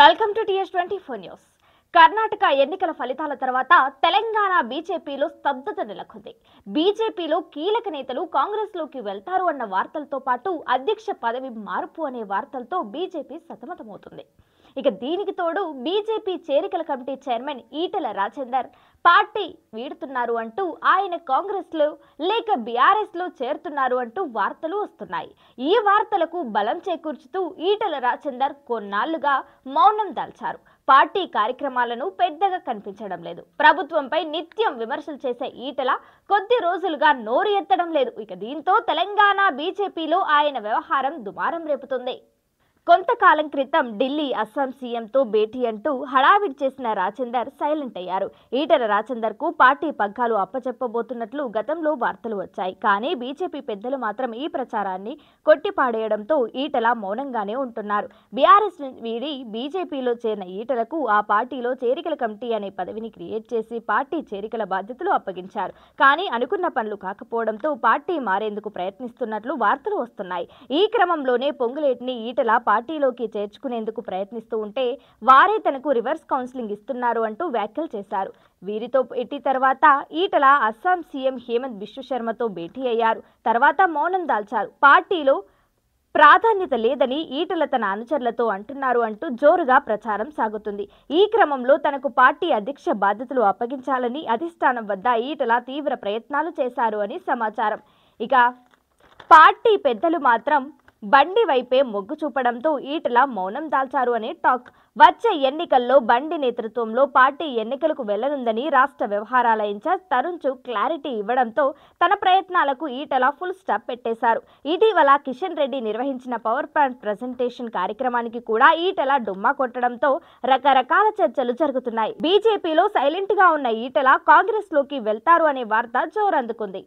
welcome to TS twenty four news Karnataka ఎన్నికల ఫలితాల తర్వాత తెలంగాణ బీజేపీలో స్తబ్దత నెలకొంది బీజేపీలో కీలక నేతలు కాంగ్రెస్లోకి వెళ్తారు అన్న వార్తలతో పాటు అధ్యక్ష పదవి మార్పు అనే వార్తలతో బీజేపీ సతమతమవుతుంది ఇక దీనికి తోడు బీజేపీ చేరికల committee chairman Etela Rajender party వీడుతున్నారు అంటూ ఆయన కాంగ్రెస్లో లేక బీఆర్ఎస్లో చేరుతున్నారు అంటూ వార్తలు వస్తున్నాయి ఈ వార్తలకు బలం చేకూర్చుతూ ఈటెల రాజేందర్ కొన్నాళ్లుగా మౌనం దాల్చారు పార్టీ కార్యక్రమాలను పెద్దగా కనిపించడం లేదు ప్రభుత్వంపై నిత్యం విమర్శలు చేసే ఈటల కొద్ది రోజులుగా నోరు ఎత్తడం లేదు ఇక దీంతో తెలంగాణ బీజేపీలో ఆయన వ్యవహారం దుమారం రేపుతుంది కొంతకాలం క్రితం ఢిల్లీ అస్సాం సీఎంతో భేటీ అంటూ హడావిడి చేసిన రాజేందర్ సైలెంట్ అయ్యారు ఈటల రాజేందర్ కు పార్టీ పగ్గాలు అప్పచెప్పబోతున్నట్లు గతంలో వార్తలు వచ్చాయి కానీ బీజేపీ పెద్దలు మాత్రం ఈ ప్రచారాన్ని కొట్టిపాడేయడంతో ఈటల మౌనంగానే ఉంటున్నారు బీఆర్ఎస్ వీడి బీజేపీలో చేరిన ఈటలకు ఆ పార్టీలో చేరికల కమిటీ అనే పదవిని క్రియేట్ చేసి పార్టీ చేరికల బాధ్యతలు అప్పగించారు కానీ అనుకున్న పనులు కాకపోవడంతో పార్టీ మారేందుకు ప్రయత్నిస్తున్నట్లు వార్తలు వస్తున్నాయి ఈ క్రమంలోనే పొంగులేటిని ఈటల పార్టీలోకి చేర్చుకునేందుకు ప్రయత్నిస్తూ ఉంటే వారే తనకు రివర్స్ కౌన్సిలింగ్ ఇస్తున్నారు అంటూ వ్యాఖ్యలు చేశారు వీరితో పెట్టి తర్వాత ఈటల అస్సాం సీఎం హేమంత్ విశ్వశర్మతో భేటీ అయ్యారు తర్వాత మౌనం దాల్చారు పార్టీలో ప్రాధాన్యత లేదని ఈటల తన అనుచరులతో అంటున్నారు అంటూ జోరుగా ప్రచారం సాగుతుంది ఈ క్రమంలో తనకు పార్టీ అధ్యక్ష బాధ్యతలు అప్పగించాలని అధిష్టానం వద్ద ఈటల తీవ్ర ప్రయత్నాలు చేశారు అని సమాచారం ఇక పార్టీ పెద్దలు మాత్రం బండి వైపే మొగ్గు చూపడంతో ఈటల మౌనం దాల్చారు అనే టాక్ వచ్చే ఎన్నికల్లో బండి నేతృత్వంలో పార్టీ ఎన్నికలకు వెళ్లనుందని రాష్ట్ర వ్యవహారాల ఇన్ఛార్జ్ తరుణ్ చూ క్లారిటీ ఇవ్వడంతో తన ప్రయత్నాలకు ఈటల ఫుల్ స్టాప్ పెట్టేశారు ఇటీవల కిషన్ రెడ్డి నిర్వహించిన పవర్ పాయింట్ ప్రజెంటేషన్ కార్యక్రమానికి కూడా ఈటల డుమ్మా కొట్టడంతో రకరకాల చర్చలు జరుగుతున్నాయి బీజేపీలో సైలెంట్ గా ఉన్న ఈటల కాంగ్రెస్ లోకి వెళ్తారు అనే వార్త జోరందుకుంది